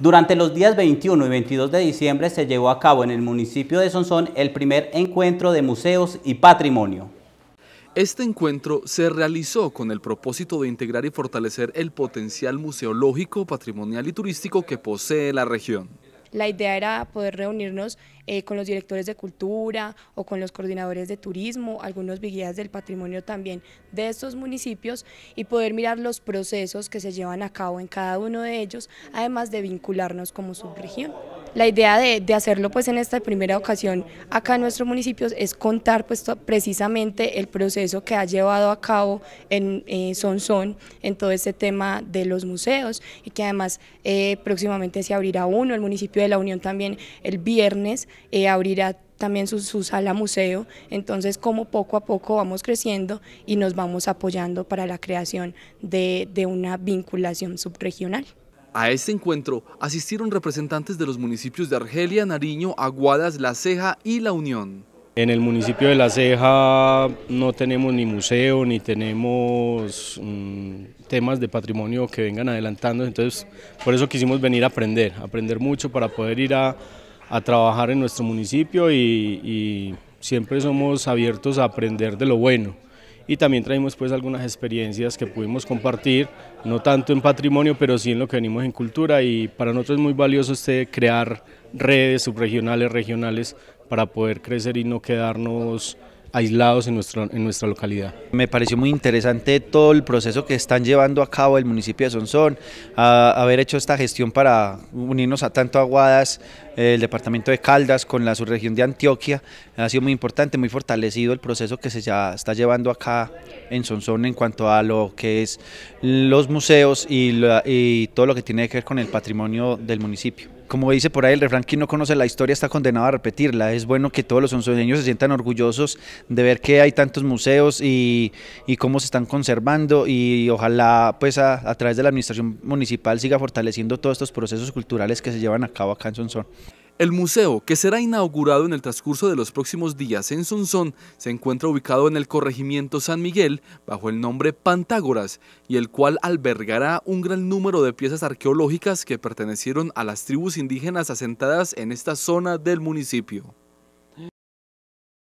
Durante los días 21 y 22 de diciembre se llevó a cabo en el municipio de Sonsón el primer encuentro de museos y patrimonio. Este encuentro se realizó con el propósito de integrar y fortalecer el potencial museológico, patrimonial y turístico que posee la región. La idea era poder reunirnos eh, con los directores de cultura o con los coordinadores de turismo, algunos vigías del patrimonio también de estos municipios y poder mirar los procesos que se llevan a cabo en cada uno de ellos, además de vincularnos como subregión. La idea de, hacerlo pues en esta primera ocasión acá en nuestros municipios es contar pues precisamente el proceso que ha llevado a cabo en eh, en todo este tema de los museos y que además eh, próximamente se abrirá uno, el municipio de La Unión también el viernes eh, abrirá también su, sala museo, entonces como poco a poco vamos creciendo y nos vamos apoyando para la creación de una vinculación subregional. A este encuentro asistieron representantes de los municipios de Argelia, Nariño, Aguadas, La Ceja y La Unión. En el municipio de La Ceja no tenemos ni museo ni tenemos mm, temas de patrimonio que vengan adelantando, entonces por eso quisimos venir a aprender, aprender mucho para poder ir a, trabajar en nuestro municipio y siempre somos abiertos a aprender de lo bueno y también traemos pues algunas experiencias que pudimos compartir, no tanto en patrimonio, pero sí en lo que venimos en cultura y para nosotros es muy valioso este crear redes subregionales, regionales, para poder crecer y no quedarnos aislados en nuestra, en nuestra localidad. Me pareció muy interesante todo el proceso que están llevando a cabo el municipio de Sonsón, haber hecho esta gestión para unirnos a tanto Aguadas, el departamento de Caldas con la subregión de Antioquia. Ha sido muy importante, muy fortalecido el proceso que se está llevando acá en Sonsón en cuanto a lo que es los museos y, todo lo que tiene que ver con el patrimonio del municipio como dice por ahí el refrán, quien no conoce la historia está condenado a repetirla. Es bueno que todos los sonsoneños se sientan orgullosos de ver que hay tantos museos y, cómo se están conservando y ojalá pues a, a, través de la administración municipal siga fortaleciendo todos estos procesos culturales que se llevan a cabo acá en Sonsón. El museo, que será inaugurado en el transcurso de los próximos días en Sonsón, se encuentra ubicado en el corregimiento San Miguel bajo el nombre Pantágoras y el cual albergará un gran número de piezas arqueológicas que pertenecieron a las tribus indígenas asentadas en esta zona del municipio.